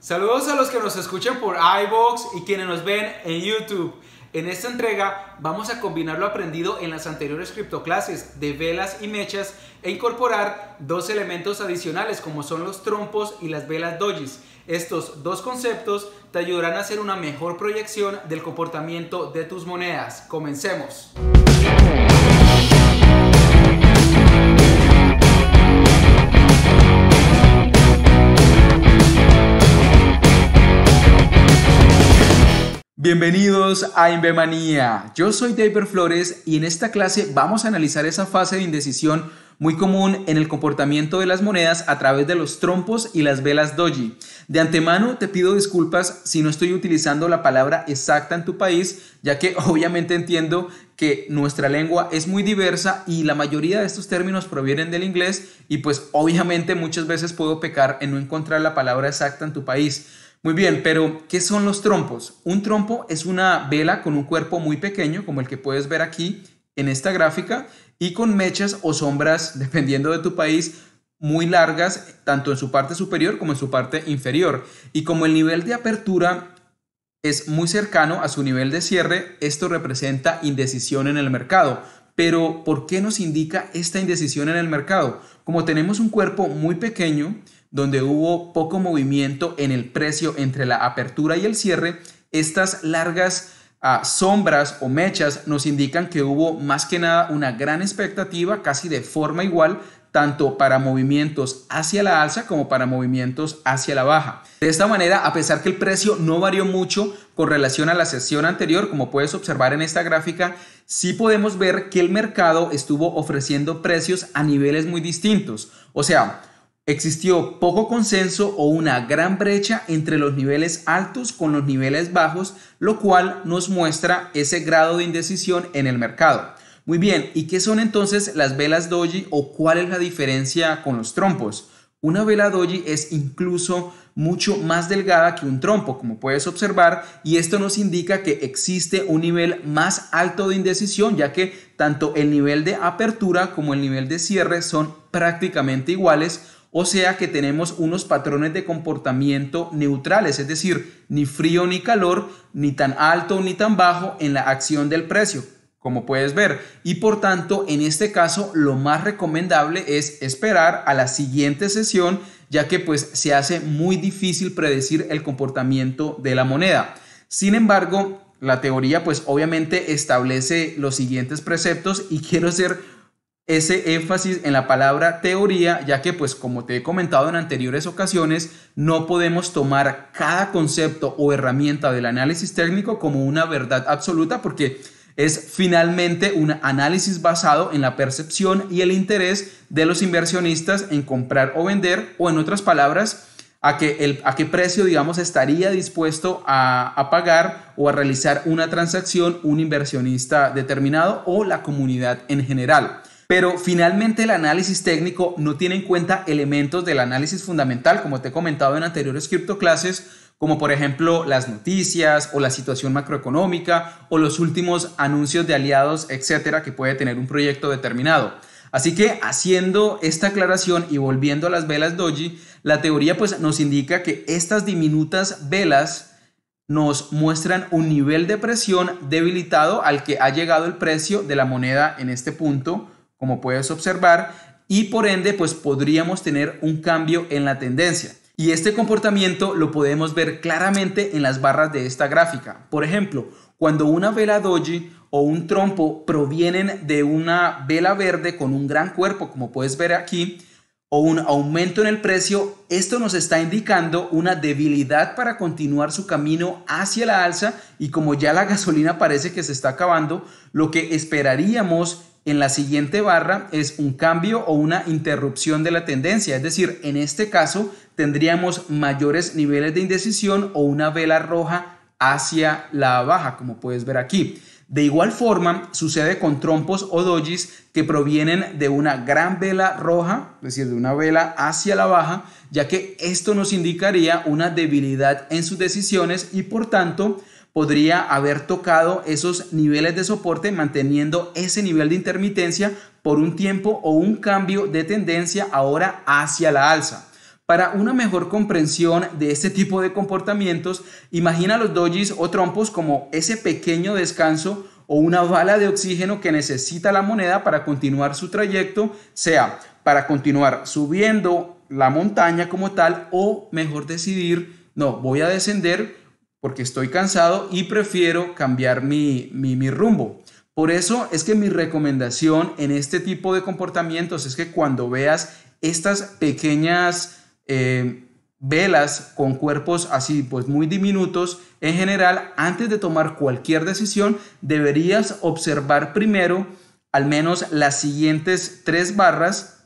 Saludos a los que nos escuchan por iBox y quienes nos ven en YouTube. En esta entrega vamos a combinar lo aprendido en las anteriores criptoclases de velas y mechas e incorporar dos elementos adicionales como son los trompos y las velas dojis. Estos dos conceptos te ayudarán a hacer una mejor proyección del comportamiento de tus monedas. Comencemos. Bienvenidos a Invemanía. Yo soy David Flores y en esta clase vamos a analizar esa fase de indecisión muy común en el comportamiento de las monedas a través de los trompos y las velas doji. De antemano te pido disculpas si no estoy utilizando la palabra exacta en tu país, ya que obviamente entiendo que nuestra lengua es muy diversa y la mayoría de estos términos provienen del inglés y pues obviamente muchas veces puedo pecar en no encontrar la palabra exacta en tu país. Muy bien, pero ¿qué son los trompos? Un trompo es una vela con un cuerpo muy pequeño, como el que puedes ver aquí en esta gráfica, y con mechas o sombras, dependiendo de tu país, muy largas, tanto en su parte superior como en su parte inferior. Y como el nivel de apertura es muy cercano a su nivel de cierre, esto representa indecisión en el mercado. Pero, ¿por qué nos indica esta indecisión en el mercado? Como tenemos un cuerpo muy pequeño, donde hubo poco movimiento en el precio entre la apertura y el cierre, estas largas ah, sombras o mechas nos indican que hubo más que nada una gran expectativa, casi de forma igual, tanto para movimientos hacia la alza como para movimientos hacia la baja. De esta manera, a pesar que el precio no varió mucho con relación a la sesión anterior, como puedes observar en esta gráfica, sí podemos ver que el mercado estuvo ofreciendo precios a niveles muy distintos. O sea, Existió poco consenso o una gran brecha entre los niveles altos con los niveles bajos, lo cual nos muestra ese grado de indecisión en el mercado. Muy bien, ¿y qué son entonces las velas doji o cuál es la diferencia con los trompos? Una vela doji es incluso mucho más delgada que un trompo, como puedes observar, y esto nos indica que existe un nivel más alto de indecisión, ya que tanto el nivel de apertura como el nivel de cierre son prácticamente iguales, o sea que tenemos unos patrones de comportamiento neutrales, es decir, ni frío ni calor, ni tan alto ni tan bajo en la acción del precio, como puedes ver. Y por tanto, en este caso, lo más recomendable es esperar a la siguiente sesión, ya que pues se hace muy difícil predecir el comportamiento de la moneda. Sin embargo, la teoría pues obviamente establece los siguientes preceptos y quiero ser ese énfasis en la palabra teoría, ya que pues como te he comentado en anteriores ocasiones, no podemos tomar cada concepto o herramienta del análisis técnico como una verdad absoluta porque es finalmente un análisis basado en la percepción y el interés de los inversionistas en comprar o vender, o en otras palabras, a, a qué precio, digamos, estaría dispuesto a, a pagar o a realizar una transacción un inversionista determinado o la comunidad en general. Pero finalmente el análisis técnico no tiene en cuenta elementos del análisis fundamental, como te he comentado en anteriores criptoclases, como por ejemplo las noticias o la situación macroeconómica o los últimos anuncios de aliados, etcétera, que puede tener un proyecto determinado. Así que haciendo esta aclaración y volviendo a las velas doji, la teoría pues nos indica que estas diminutas velas nos muestran un nivel de presión debilitado al que ha llegado el precio de la moneda en este punto como puedes observar, y por ende pues podríamos tener un cambio en la tendencia. Y este comportamiento lo podemos ver claramente en las barras de esta gráfica. Por ejemplo, cuando una vela doji o un trompo provienen de una vela verde con un gran cuerpo, como puedes ver aquí, o un aumento en el precio, esto nos está indicando una debilidad para continuar su camino hacia la alza y como ya la gasolina parece que se está acabando, lo que esperaríamos en la siguiente barra es un cambio o una interrupción de la tendencia, es decir, en este caso tendríamos mayores niveles de indecisión o una vela roja hacia la baja, como puedes ver aquí. De igual forma, sucede con trompos o dojis que provienen de una gran vela roja, es decir, de una vela hacia la baja, ya que esto nos indicaría una debilidad en sus decisiones y por tanto podría haber tocado esos niveles de soporte manteniendo ese nivel de intermitencia por un tiempo o un cambio de tendencia ahora hacia la alza. Para una mejor comprensión de este tipo de comportamientos, imagina los dojis o trompos como ese pequeño descanso o una bala de oxígeno que necesita la moneda para continuar su trayecto, sea para continuar subiendo la montaña como tal o mejor decidir, no, voy a descender porque estoy cansado y prefiero cambiar mi, rumbo. Por eso es que mi recomendación en este tipo de comportamientos es que cuando veas estas pequeñas eh, velas con cuerpos así pues muy diminutos, en general antes de tomar cualquier decisión deberías observar primero al menos las siguientes tres barras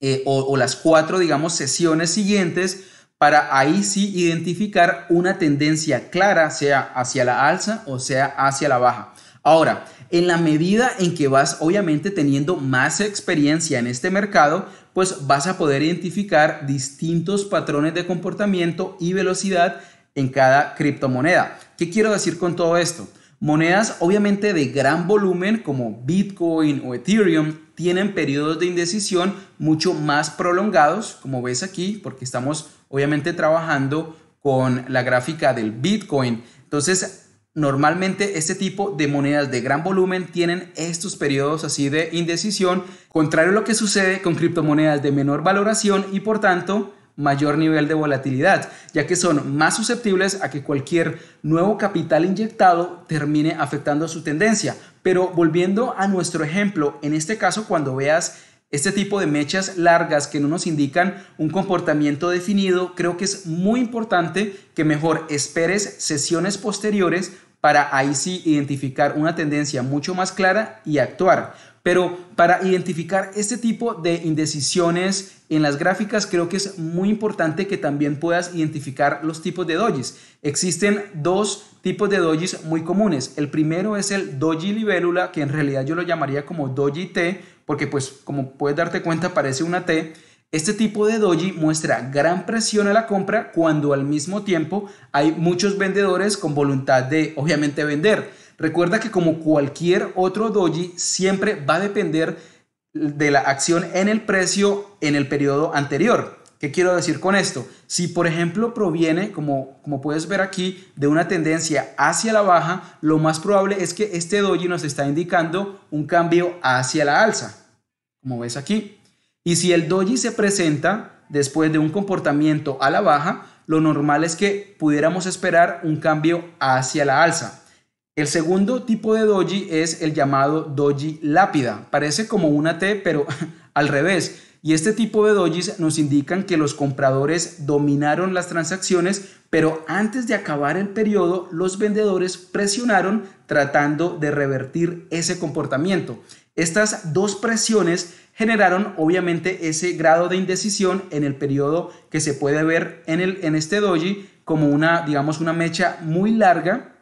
eh, o, o las cuatro digamos sesiones siguientes para ahí sí identificar una tendencia clara, sea hacia la alza o sea hacia la baja. Ahora, en la medida en que vas obviamente teniendo más experiencia en este mercado, pues vas a poder identificar distintos patrones de comportamiento y velocidad en cada criptomoneda. ¿Qué quiero decir con todo esto? Monedas obviamente de gran volumen como Bitcoin o Ethereum tienen periodos de indecisión mucho más prolongados, como ves aquí, porque estamos obviamente trabajando con la gráfica del Bitcoin. Entonces, Normalmente este tipo de monedas de gran volumen tienen estos periodos así de indecisión, contrario a lo que sucede con criptomonedas de menor valoración y por tanto mayor nivel de volatilidad, ya que son más susceptibles a que cualquier nuevo capital inyectado termine afectando su tendencia. Pero volviendo a nuestro ejemplo, en este caso cuando veas este tipo de mechas largas que no nos indican un comportamiento definido, creo que es muy importante que mejor esperes sesiones posteriores para ahí sí identificar una tendencia mucho más clara y actuar. Pero para identificar este tipo de indecisiones en las gráficas, creo que es muy importante que también puedas identificar los tipos de dojis. Existen dos tipos de dojis muy comunes. El primero es el doji libélula, que en realidad yo lo llamaría como doji T, porque pues como puedes darte cuenta parece una T, este tipo de doji muestra gran presión a la compra cuando al mismo tiempo hay muchos vendedores con voluntad de obviamente vender. Recuerda que como cualquier otro doji siempre va a depender de la acción en el precio en el periodo anterior. ¿Qué quiero decir con esto? Si por ejemplo proviene, como, como puedes ver aquí, de una tendencia hacia la baja, lo más probable es que este doji nos está indicando un cambio hacia la alza, como ves aquí. Y si el doji se presenta después de un comportamiento a la baja, lo normal es que pudiéramos esperar un cambio hacia la alza. El segundo tipo de doji es el llamado doji lápida. Parece como una T, pero al revés y este tipo de dojis nos indican que los compradores dominaron las transacciones, pero antes de acabar el periodo, los vendedores presionaron tratando de revertir ese comportamiento. Estas dos presiones generaron obviamente ese grado de indecisión en el periodo que se puede ver en, el, en este doji como una, digamos, una mecha muy larga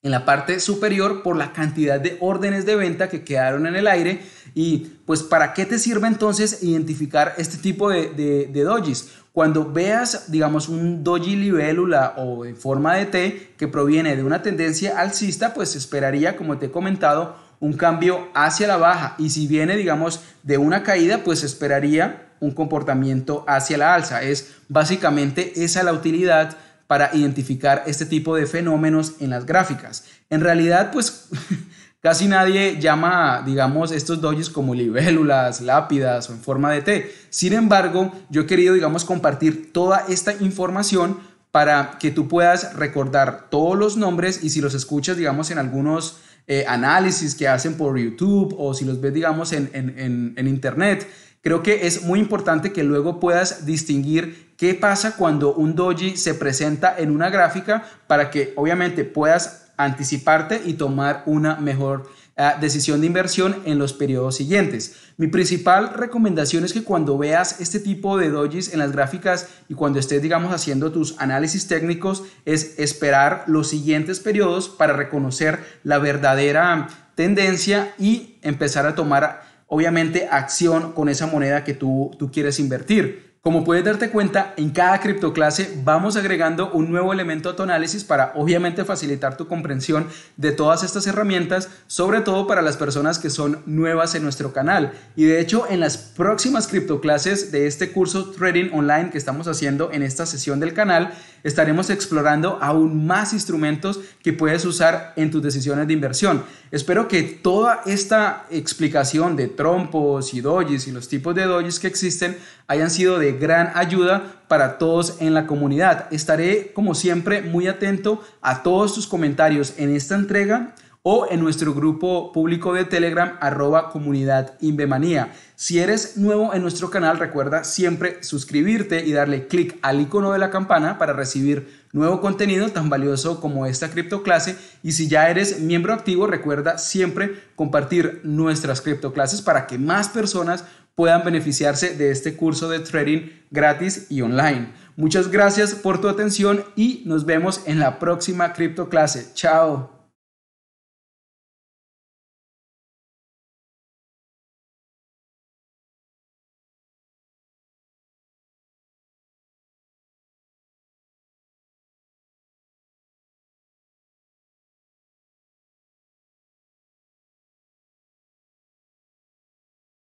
en la parte superior por la cantidad de órdenes de venta que quedaron en el aire y pues, ¿para qué te sirve entonces identificar este tipo de, de, dojis? Cuando veas, digamos, un doji libélula o en forma de T que proviene de una tendencia alcista, pues esperaría, como te he comentado, un cambio hacia la baja. Y si viene, digamos, de una caída, pues esperaría un comportamiento hacia la alza. Es básicamente esa la utilidad para identificar este tipo de fenómenos en las gráficas. En realidad, pues Casi nadie llama, digamos, estos dojis como libélulas, lápidas o en forma de T. Sin embargo, yo he querido, digamos, compartir toda esta información para que tú puedas recordar todos los nombres y si los escuchas, digamos, en algunos eh, análisis que hacen por YouTube o si los ves, digamos, en, en Internet, creo que es muy importante que luego puedas distinguir qué pasa cuando un doji se presenta en una gráfica para que obviamente puedas anticiparte y tomar una mejor eh, decisión de inversión en los periodos siguientes. Mi principal recomendación es que cuando veas este tipo de dojis en las gráficas y cuando estés, digamos, haciendo tus análisis técnicos, es esperar los siguientes periodos para reconocer la verdadera tendencia y empezar a tomar, obviamente, acción con esa moneda que tú, tú quieres invertir. Como puedes darte cuenta, en cada criptoclase vamos agregando un nuevo elemento a tu análisis para obviamente facilitar tu comprensión de todas estas herramientas, sobre todo para las personas que son nuevas en nuestro canal. Y de hecho, en las próximas criptoclases de este curso Trading Online que estamos haciendo en esta sesión del canal, estaremos explorando aún más instrumentos que puedes usar en tus decisiones de inversión. Espero que toda esta explicación de trompos y dojis y los tipos de dojis que existen hayan sido de gran ayuda para todos en la comunidad. Estaré, como siempre, muy atento a todos tus comentarios en esta entrega o en nuestro grupo público de Telegram arroba comunidad Invemanía. Si eres nuevo en nuestro canal, recuerda siempre suscribirte y darle clic al icono de la campana para recibir nuevo contenido tan valioso como esta criptoclase. Y si ya eres miembro activo, recuerda siempre compartir nuestras criptoclases para que más personas puedan beneficiarse de este curso de trading gratis y online. Muchas gracias por tu atención y nos vemos en la próxima criptoclase. Chao.